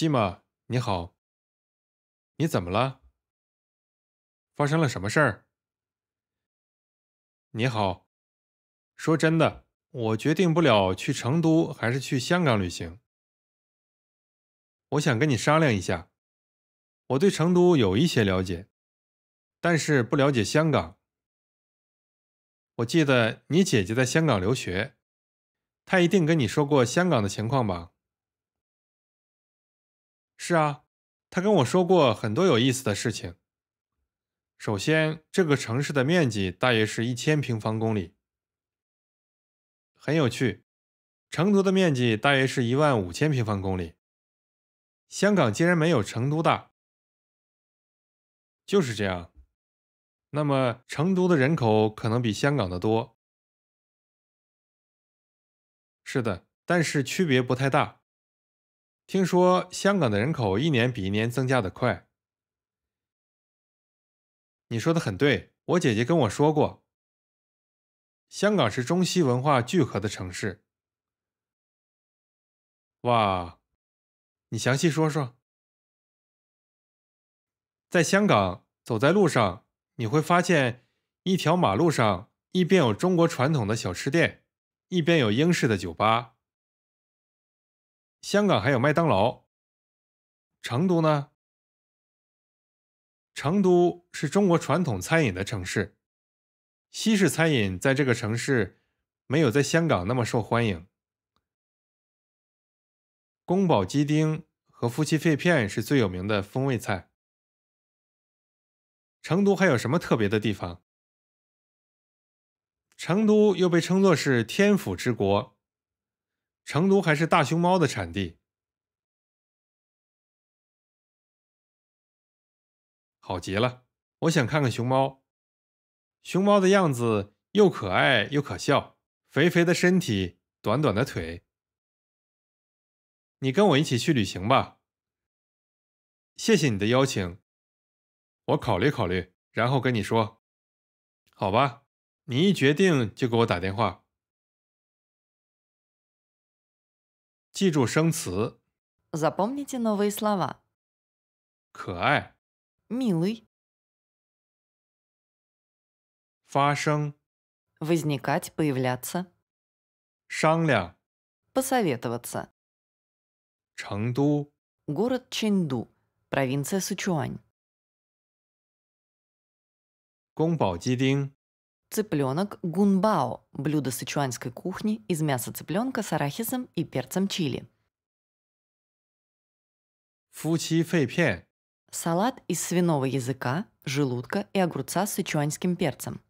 西玛，你好。你怎么了？发生了什么事儿？你好。说真的，我决定不了去成都还是去香港旅行。我想跟你商量一下。我对成都有一些了解，但是不了解香港。我记得你姐姐在香港留学，她一定跟你说过香港的情况吧？是啊，他跟我说过很多有意思的事情。首先，这个城市的面积大约是一千平方公里，很有趣。成都的面积大约是一万五千平方公里，香港竟然没有成都大，就是这样。那么，成都的人口可能比香港的多，是的，但是区别不太大。听说香港的人口一年比一年增加的快。你说的很对，我姐姐跟我说过，香港是中西文化聚合的城市。哇，你详细说说，在香港走在路上，你会发现一条马路上一边有中国传统的小吃店，一边有英式的酒吧。香港还有麦当劳。成都呢？成都是中国传统餐饮的城市，西式餐饮在这个城市没有在香港那么受欢迎。宫保鸡丁和夫妻肺片是最有名的风味菜。成都还有什么特别的地方？成都又被称作是天府之国。成都还是大熊猫的产地，好极了！我想看看熊猫，熊猫的样子又可爱又可笑，肥肥的身体，短短的腿。你跟我一起去旅行吧。谢谢你的邀请，我考虑考虑，然后跟你说。好吧，你一决定就给我打电话。记住生词。Запомните новые слова. 可爱、милый, 发生、возникать, появляться, 商量、посоветоваться. 成都、Город Чэнду, провинция Сычуань. 宫保鸡丁、цыпленок гунбао – блюдо сычуанской кухни из мяса цыпленка с арахисом и перцем чили. Фучи фэйпьян – салат из свиного языка, желудка и огурца с сычуанским перцем.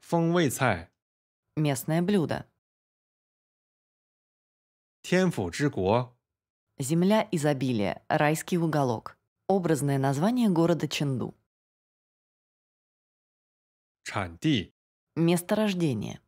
Фэн вэй цай – местное блюдо. Тянь фу – земля изобилия, райский уголок. Образное название города Чэнду. 产地、место рождения.